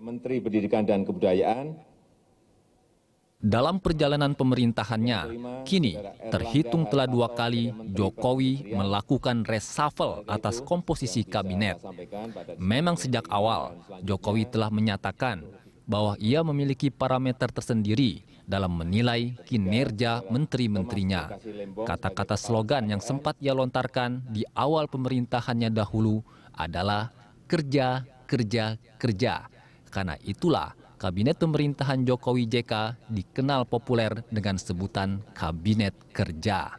Menteri Pendidikan dan Kebudayaan dalam perjalanan pemerintahannya, kini terhitung telah dua kali Jokowi melakukan reshuffle atas komposisi kabinet. Memang sejak awal, Jokowi telah menyatakan bahwa ia memiliki parameter tersendiri dalam menilai kinerja menteri-menterinya. Kata-kata slogan yang sempat ia lontarkan di awal pemerintahannya dahulu adalah kerja, kerja, kerja karena itulah Kabinet Pemerintahan Jokowi JK dikenal populer dengan sebutan Kabinet Kerja.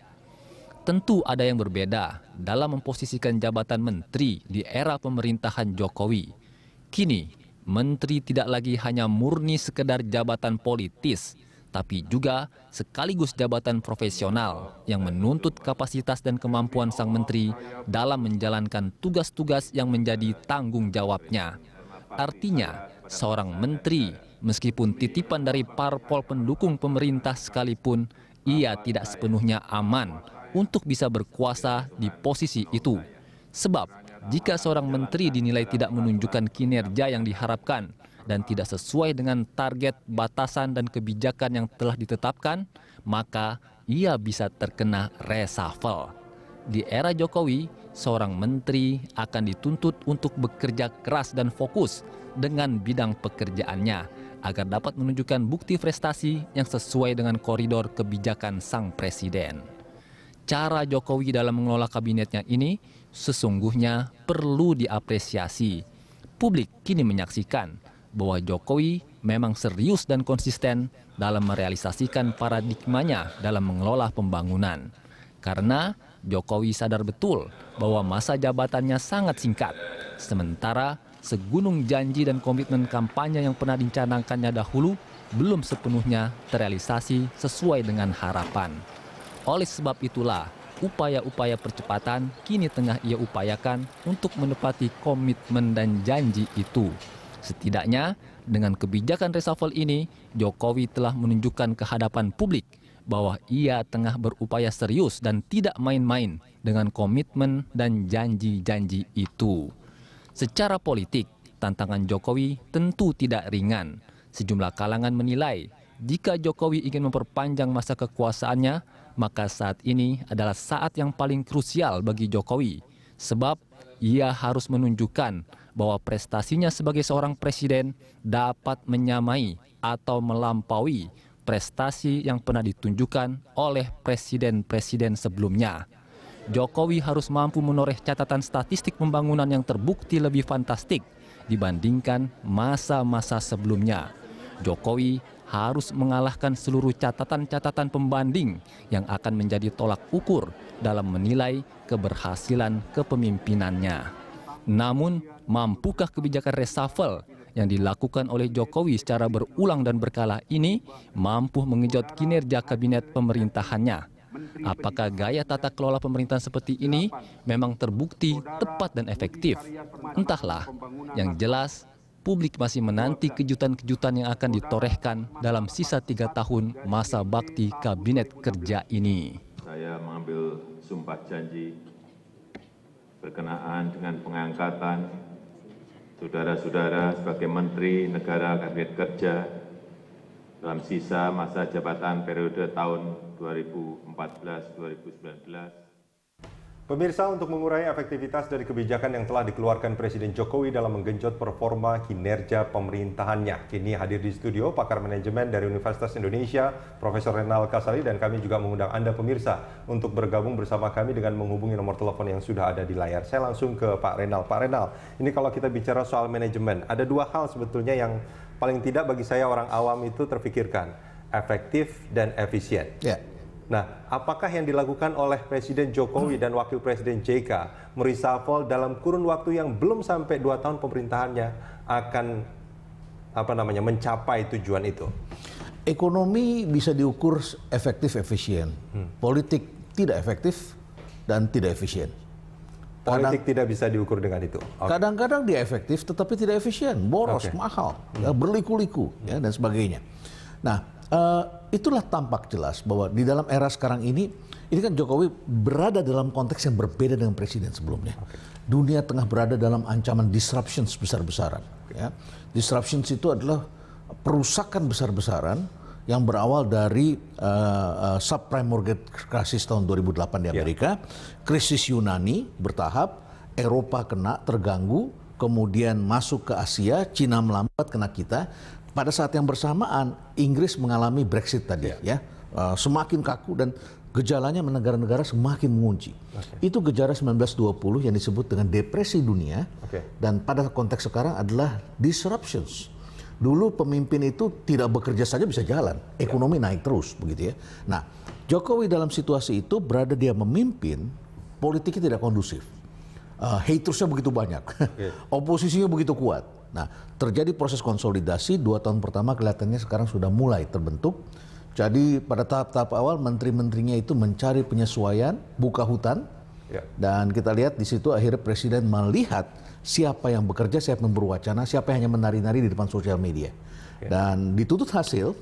Tentu ada yang berbeda dalam memposisikan jabatan menteri di era pemerintahan Jokowi. Kini, menteri tidak lagi hanya murni sekedar jabatan politis, tapi juga sekaligus jabatan profesional yang menuntut kapasitas dan kemampuan sang menteri dalam menjalankan tugas-tugas yang menjadi tanggung jawabnya. Artinya, seorang menteri. Meskipun titipan dari parpol pendukung pemerintah sekalipun, ia tidak sepenuhnya aman untuk bisa berkuasa di posisi itu. Sebab, jika seorang menteri dinilai tidak menunjukkan kinerja yang diharapkan dan tidak sesuai dengan target, batasan, dan kebijakan yang telah ditetapkan, maka ia bisa terkena reshuffle. Di era Jokowi, seorang menteri akan dituntut untuk bekerja keras dan fokus dengan bidang pekerjaannya agar dapat menunjukkan bukti prestasi yang sesuai dengan koridor kebijakan sang presiden. Cara Jokowi dalam mengelola kabinetnya ini sesungguhnya perlu diapresiasi. Publik kini menyaksikan bahwa Jokowi memang serius dan konsisten dalam merealisasikan paradigmanya dalam mengelola pembangunan. Karena Jokowi sadar betul bahwa masa jabatannya sangat singkat, sementara segunung janji dan komitmen kampanye yang pernah dicanangkannya dahulu belum sepenuhnya terrealisasi sesuai dengan harapan. Oleh sebab itulah, upaya-upaya percepatan kini tengah ia upayakan untuk menepati komitmen dan janji itu. Setidaknya, dengan kebijakan reshuffle ini, Jokowi telah menunjukkan kehadapan publik bahwa ia tengah berupaya serius dan tidak main-main dengan komitmen dan janji-janji itu. Secara politik, tantangan Jokowi tentu tidak ringan. Sejumlah kalangan menilai jika Jokowi ingin memperpanjang masa kekuasaannya, maka saat ini adalah saat yang paling krusial bagi Jokowi, sebab ia harus menunjukkan bahwa prestasinya sebagai seorang presiden dapat menyamai atau melampaui prestasi yang pernah ditunjukkan oleh presiden-presiden sebelumnya. Jokowi harus mampu menoreh catatan statistik pembangunan yang terbukti lebih fantastik dibandingkan masa-masa sebelumnya. Jokowi harus mengalahkan seluruh catatan-catatan pembanding yang akan menjadi tolak ukur dalam menilai keberhasilan kepemimpinannya. Namun, mampukah kebijakan reshuffle yang dilakukan oleh Jokowi secara berulang dan berkala ini mampu mengejut kinerja kabinet pemerintahannya? Apakah gaya tata kelola pemerintahan seperti ini memang terbukti tepat dan efektif? Entahlah. Yang jelas, publik masih menanti kejutan-kejutan yang akan ditorehkan dalam sisa tiga tahun masa bakti Kabinet Kerja ini. Saya mengambil sumpah janji berkenaan dengan pengangkatan saudara-saudara sebagai Menteri Negara Kabinet Kerja dalam sisa masa jabatan periode tahun 2014-2019. Pemirsa, untuk mengurai efektivitas dari kebijakan yang telah dikeluarkan Presiden Jokowi dalam menggenjot performa kinerja pemerintahannya, kini hadir di studio pakar manajemen dari Universitas Indonesia, Profesor Renal Kasali, dan kami juga mengundang Anda pemirsa untuk bergabung bersama kami dengan menghubungi nomor telepon yang sudah ada di layar. Saya langsung ke Pak Renal. Pak Renal, ini kalau kita bicara soal manajemen, ada dua hal sebetulnya yang paling tidak bagi saya orang awam itu terfikirkan efektif dan efisien. Yeah. Nah, apakah yang dilakukan oleh Presiden Jokowi dan Wakil Presiden JK merisafol dalam kurun waktu yang belum sampai dua tahun pemerintahannya akan apa namanya mencapai tujuan itu? Ekonomi bisa diukur efektif efisien, hmm. politik tidak efektif dan tidak efisien. Politik kadang, tidak bisa diukur dengan itu. kadang Kadang-kadang dia efektif, tetapi tidak efisien, boros, okay. mahal, hmm. ya, berliku-liku, hmm. ya, dan sebagainya. Nah, uh, itulah tampak jelas bahwa di dalam era sekarang ini, ini kan Jokowi berada dalam konteks yang berbeda dengan presiden sebelumnya. Okay. Dunia tengah berada dalam ancaman disruption sebesar besaran Ya. Disruptions itu adalah perusakan besar-besaran yang berawal dari uh, uh, subprime mortgage crisis tahun 2008 di ya. Amerika, ya. krisis Yunani bertahap, Eropa kena terganggu, kemudian masuk ke Asia, Cina melambat kena kita. Pada saat yang bersamaan Inggris mengalami Brexit tadi ya, ya. Uh, semakin kaku dan gejalanya negara-negara semakin mengunci. Okay. Itu gejala 1920 yang disebut dengan depresi dunia okay. dan pada konteks sekarang adalah disruptions dulu pemimpin itu tidak bekerja saja bisa jalan, ya. ekonomi naik terus begitu ya. Nah, Jokowi dalam situasi itu berada dia memimpin, politiknya tidak kondusif. Uh, hatersnya begitu banyak, okay. Ya. oposisinya begitu kuat. Nah, terjadi proses konsolidasi dua tahun pertama kelihatannya sekarang sudah mulai terbentuk. Jadi pada tahap-tahap awal menteri-menterinya itu mencari penyesuaian, buka hutan, Ya. Dan kita lihat di situ akhirnya presiden melihat siapa yang bekerja, siapa yang berwacana, siapa yang hanya menari-nari di depan sosial media. Ya. Dan dituntut hasil,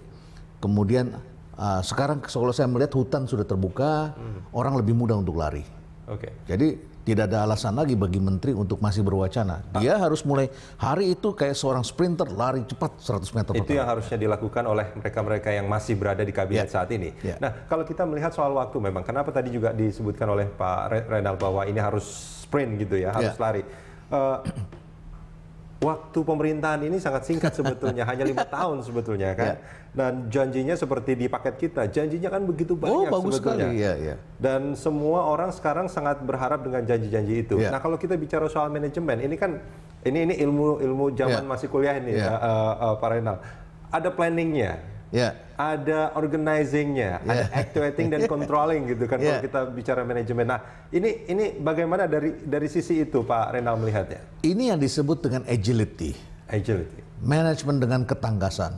kemudian uh, sekarang kalau saya melihat hutan sudah terbuka, hmm. orang lebih mudah untuk lari. Okay. Jadi tidak ada alasan lagi bagi menteri untuk masih berwacana. Dia ah. harus mulai hari itu kayak seorang sprinter lari cepat 100 meter. Itu yang harusnya dilakukan oleh mereka-mereka yang masih berada di kabinet yeah. saat ini. Yeah. Nah, kalau kita melihat soal waktu memang kenapa tadi juga disebutkan oleh Pak Renal bahwa ini harus sprint gitu ya, harus yeah. lari. Uh, waktu pemerintahan ini sangat singkat sebetulnya, hanya lima tahun sebetulnya kan. yeah. Dan janjinya seperti di paket kita, janjinya kan begitu oh, banyak oh, bagus sebetulnya. Sekali. Ya, yeah, yeah. Dan semua orang sekarang sangat berharap dengan janji-janji itu. yeah. Nah kalau kita bicara soal manajemen, ini kan ini ini ilmu ilmu zaman yeah. masih kuliah ini, ya. uh, uh, Pak Renal. Ada planningnya yeah. ada organizingnya, yeah. ada actuating dan controlling gitu kan yeah. kalau kita bicara manajemen. Nah, ini ini bagaimana dari dari sisi itu Pak Renal melihatnya? Ini yang disebut dengan agility. Agility. Manajemen dengan ketangkasan.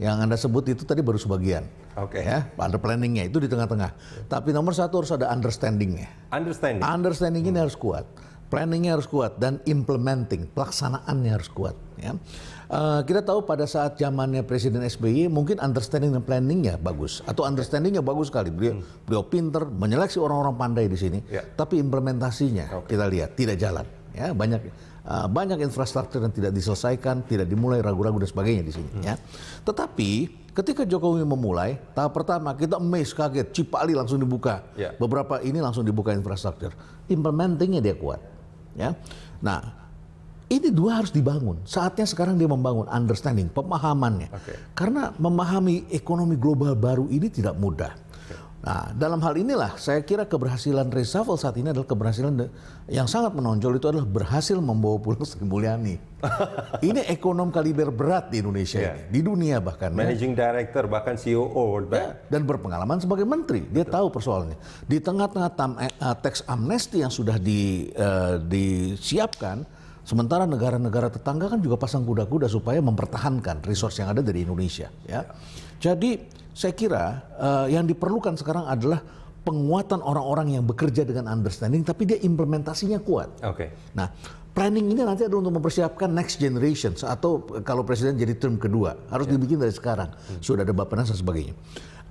Yang Anda sebut itu tadi baru sebagian. Oke. Okay. Ya, ada planningnya itu di tengah-tengah. Tapi nomor satu harus ada understandingnya. Understanding. Understanding hmm. ini harus kuat planningnya harus kuat dan implementing pelaksanaannya harus kuat. Ya. Uh, kita tahu pada saat zamannya Presiden SBY mungkin understanding dan planningnya bagus atau understandingnya bagus sekali. Beliau, hmm. beliau pinter menyeleksi orang-orang pandai di sini, ya. tapi implementasinya okay. kita lihat tidak jalan. Ya banyak uh, banyak infrastruktur yang tidak diselesaikan, tidak dimulai ragu-ragu dan sebagainya di sini. Hmm. Ya. Tetapi Ketika Jokowi memulai, tahap pertama kita amazed, kaget, Cipali langsung dibuka. Yeah. Beberapa ini langsung dibuka infrastruktur. Implementingnya dia kuat. Ya. Nah, ini dua harus dibangun. Saatnya sekarang dia membangun understanding, pemahamannya. Okay. Karena memahami ekonomi global baru ini tidak mudah Nah, dalam hal inilah saya kira keberhasilan reshuffle saat ini adalah keberhasilan yang sangat menonjol itu adalah berhasil membawa pulang Sri Mulyani. ini ekonom kaliber berat di Indonesia yeah. ini, di dunia bahkan. Ya. Managing ya. Director bahkan CEO World Bank. Ya, dan berpengalaman sebagai menteri, dia Betul. tahu persoalannya. Di tengah-tengah eh, eh, teks amnesti yang sudah di, uh, disiapkan, Sementara negara-negara tetangga kan juga pasang kuda-kuda supaya mempertahankan resource yang ada dari Indonesia. Ya. Jadi saya kira uh, yang diperlukan sekarang adalah penguatan orang-orang yang bekerja dengan understanding, tapi dia implementasinya kuat. Oke. Okay. Nah, planning ini nanti adalah untuk mempersiapkan next generation atau eh, kalau presiden jadi term kedua harus ya. dibikin dari sekarang hmm. sudah ada bapak dan sebagainya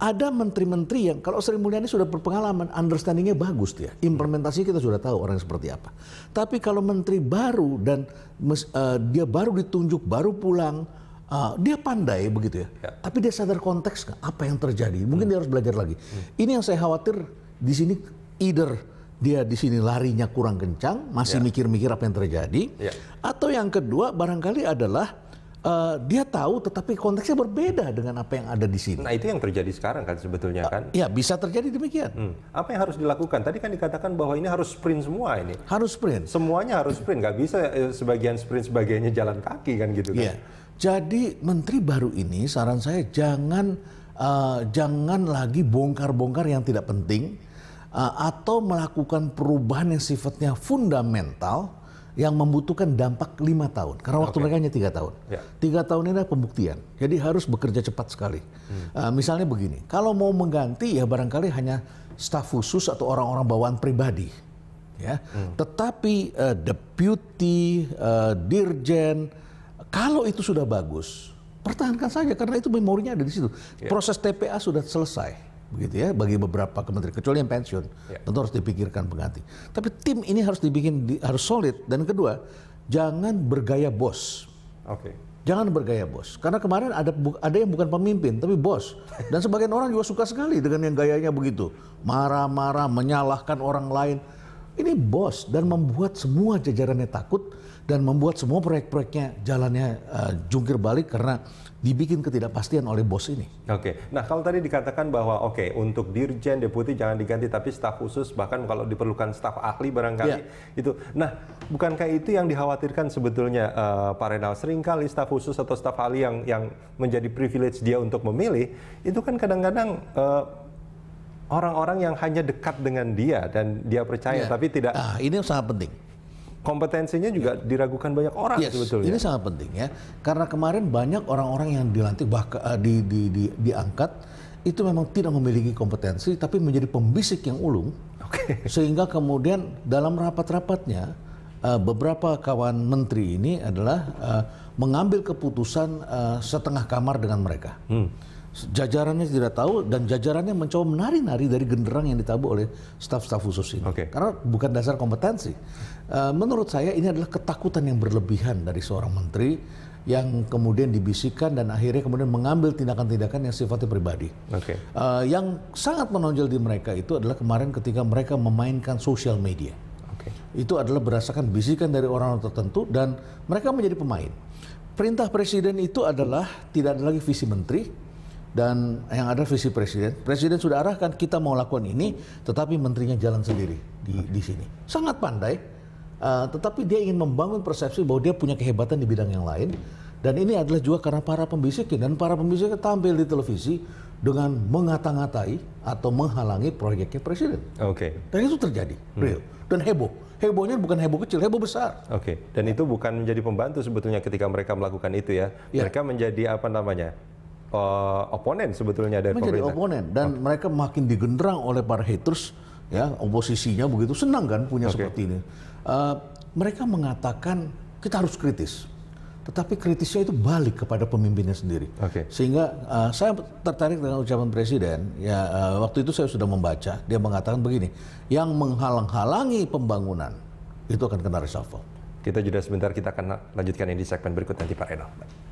ada menteri-menteri yang kalau Sri Mulyani sudah berpengalaman, understandingnya bagus dia, hmm. implementasi kita sudah tahu orang seperti apa. Tapi kalau menteri baru dan uh, dia baru ditunjuk, baru pulang, uh, dia pandai begitu ya. ya. Tapi dia sadar konteks apa yang terjadi. Mungkin hmm. dia harus belajar lagi. Hmm. Ini yang saya khawatir di sini either dia di sini larinya kurang kencang, masih ya. mikir-mikir ya. apa yang terjadi. Ya. Atau yang kedua barangkali adalah uh, dia tahu tetapi konteksnya berbeda dengan apa yang ada di sini. Nah, itu yang terjadi sekarang kan sebetulnya uh, kan? Ya, bisa terjadi demikian. Hmm. Apa yang harus dilakukan? Tadi kan dikatakan bahwa ini harus sprint semua ini. Harus sprint. Semuanya harus sprint, nggak bisa eh, sebagian sprint sebagiannya jalan kaki kan gitu kan. Yeah. Jadi menteri baru ini saran saya jangan uh, jangan lagi bongkar-bongkar yang tidak penting Eh, atau melakukan perubahan yang sifatnya fundamental yang membutuhkan dampak lima tahun karena waktu okay. mereka hanya tiga tahun. Ya. Tiga tahun ini adalah pembuktian, jadi harus bekerja cepat sekali. Hmm. Uh, misalnya begini, kalau mau mengganti ya barangkali hanya staf khusus atau orang-orang bawaan pribadi, ya. Hmm. Tetapi uh, eh, deputy, uh, dirjen, kalau itu sudah bagus, pertahankan saja karena itu memorinya ada di situ. Yeah. Proses TPA sudah selesai begitu ya bagi beberapa kementerian kecuali yang pensiun ya. tentu harus dipikirkan pengganti tapi tim ini harus dibikin di, harus solid dan kedua jangan bergaya bos oke okay. jangan bergaya bos karena kemarin ada ada yang bukan pemimpin tapi bos dan sebagian orang juga suka sekali dengan yang gayanya begitu marah-marah menyalahkan orang lain ini bos dan membuat semua jajarannya takut dan membuat semua proyek-proyeknya jalannya uh, jungkir balik karena dibikin ketidakpastian oleh bos ini. Oke. Nah, kalau tadi dikatakan bahwa oke okay, untuk dirjen, deputi jangan diganti tapi staf khusus bahkan kalau diperlukan staf ahli barangkali yeah. itu. Nah, bukankah itu yang dikhawatirkan sebetulnya uh, Pak Renal seringkali staf khusus atau staf ahli yang yang menjadi privilege dia untuk memilih itu kan kadang-kadang eh, orang-orang yang hanya dekat dengan dia dan dia percaya ya. tapi tidak nah, ini sangat penting kompetensinya juga ya. diragukan banyak orang yes, sebetulnya ini sangat penting ya karena kemarin banyak orang-orang yang dilantik bahkan uh, eh, di, di, di, diangkat itu memang tidak memiliki kompetensi tapi menjadi pembisik yang ulung okay. sehingga kemudian dalam rapat-rapatnya uh, beberapa kawan menteri ini adalah uh, mengambil keputusan uh, setengah kamar dengan mereka hmm jajarannya tidak tahu dan jajarannya mencoba menari-nari dari genderang yang ditabuh oleh staf-staf khusus ini. Okay. Karena bukan dasar kompetensi. E, menurut saya ini adalah ketakutan yang berlebihan dari seorang menteri yang kemudian dibisikkan dan akhirnya kemudian mengambil tindakan-tindakan yang sifatnya pribadi. Okay. Uh, e, yang sangat menonjol di mereka itu adalah kemarin ketika mereka memainkan sosial media. Okay. Itu adalah berdasarkan bisikan dari orang orang tertentu dan mereka menjadi pemain. Perintah presiden itu adalah tidak ada lagi visi menteri, dan yang ada visi presiden. Presiden sudah arahkan kita mau lakukan ini, tetapi menterinya jalan sendiri di, di sini. Sangat pandai, uh, tetapi dia ingin membangun persepsi bahwa dia punya kehebatan di bidang yang lain. Dan ini adalah juga karena para pembisik dan para pembisik tampil di televisi dengan mengata-ngatai atau menghalangi proyeknya presiden. Oke. Okay. Dan itu terjadi, hmm. real dan heboh. Hebohnya bukan heboh kecil, heboh besar. Oke. Okay. Dan itu bukan menjadi pembantu sebetulnya ketika mereka melakukan itu ya. Yeah. Mereka menjadi apa namanya? uh, oponen sebetulnya dari menjadi pemerintah. oponen dan okay. Oh. mereka makin digenderang oleh para haters ya oposisinya begitu senang kan punya okay. seperti ini. Uh, mereka mengatakan kita harus kritis, tetapi kritisnya itu balik kepada pemimpinnya sendiri. Okay. Sehingga uh, saya tertarik dengan ucapan presiden. Ya uh, waktu itu saya sudah membaca dia mengatakan begini, yang menghalang-halangi pembangunan itu akan kena reshuffle. Kita jeda sebentar, kita akan lanjutkan ini di segmen berikut nanti Pak Renal.